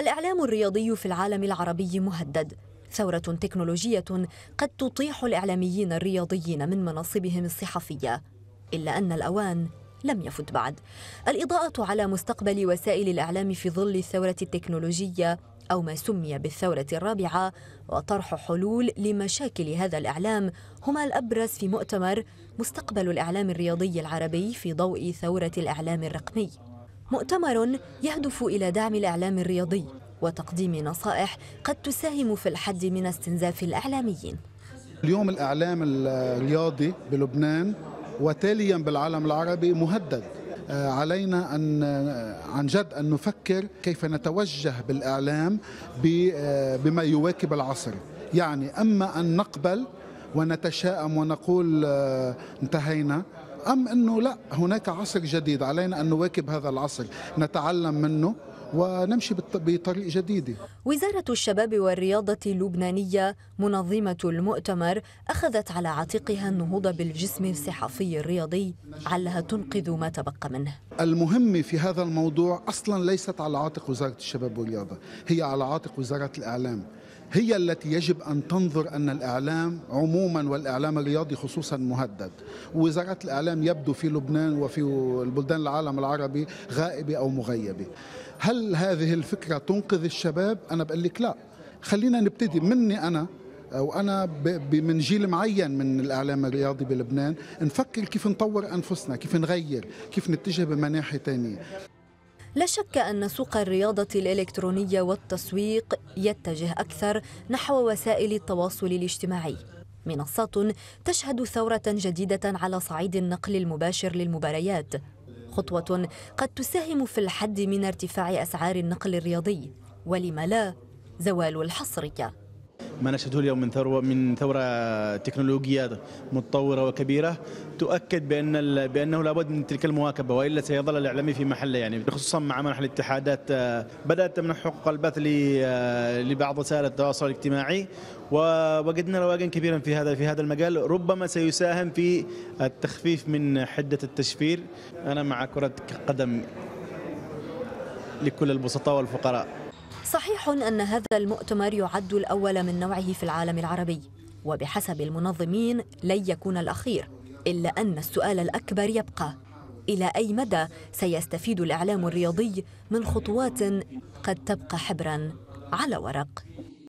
الإعلام الرياضي في العالم العربي مهدد ثورة تكنولوجية قد تطيح الإعلاميين الرياضيين من مناصبهم الصحفية إلا أن الأوان لم يفت بعد الإضاءة على مستقبل وسائل الإعلام في ظل الثورة التكنولوجية أو ما سمي بالثورة الرابعة وطرح حلول لمشاكل هذا الإعلام هما الأبرز في مؤتمر مستقبل الإعلام الرياضي العربي في ضوء ثورة الإعلام الرقمي مؤتمر يهدف إلى دعم الإعلام الرياضي وتقديم نصائح قد تساهم في الحد من استنزاف الإعلاميين اليوم الإعلام الرياضي بلبنان وتاليا بالعالم العربي مهدد آه، علينا أن آه، عن جد أن نفكر كيف نتوجه بالإعلام آه، بما يواكب العصر يعني أما أن نقبل ونتشائم ونقول انتهينا أم أنه لا هناك عصر جديد علينا أن نواكب هذا العصر نتعلم منه ونمشي بطريق جديد وزارة الشباب والرياضة اللبنانية منظمة المؤتمر أخذت على عاتقها النهوض بالجسم الصحفي الرياضي علها تنقذ ما تبقى منه المهم في هذا الموضوع أصلا ليست على عاتق وزارة الشباب والرياضة هي على عاتق وزارة الإعلام هي التي يجب أن تنظر أن الإعلام عموما والإعلام الرياضي خصوصا مهدد وزارة الإعلام يبدو في لبنان وفي البلدان العالم العربي غائبة أو مغيبة هل هذه الفكرة تنقذ الشباب؟ أنا بقول لك لا خلينا نبتدي مني أنا وانا من جيل معين من الاعلام الرياضي بلبنان نفكر كيف نطور انفسنا كيف نغير كيف نتجه بمناحي تانية لا شك أن سوق الرياضة الإلكترونية والتسويق يتجه أكثر نحو وسائل التواصل الاجتماعي منصات تشهد ثورة جديدة على صعيد النقل المباشر للمباريات خطوة قد تساهم في الحد من ارتفاع أسعار النقل الرياضي ولم لا زوال الحصرية ما نشهده اليوم من ثورة من ثورة تكنولوجية متطورة وكبيرة تؤكد بأن بأنه لابد من تلك المواكبة وإلا سيظل الإعلامي في محله يعني خصوصا مع منح الاتحادات آه، بدأت تمنح حقوق البث آه، لبعض وسائل التواصل الاجتماعي ووجدنا رواجا كبيرا في هذا في هذا المجال ربما سيساهم في التخفيف من حدة التشفير أنا مع كرة قدم لكل البسطاء والفقراء صحيح أن هذا المؤتمر يعد الأول من نوعه في العالم العربي وبحسب المنظمين لن يكون الأخير إلا أن السؤال الأكبر يبقى إلى أي مدى سيستفيد الإعلام الرياضي من خطوات قد تبقى حبرا على ورق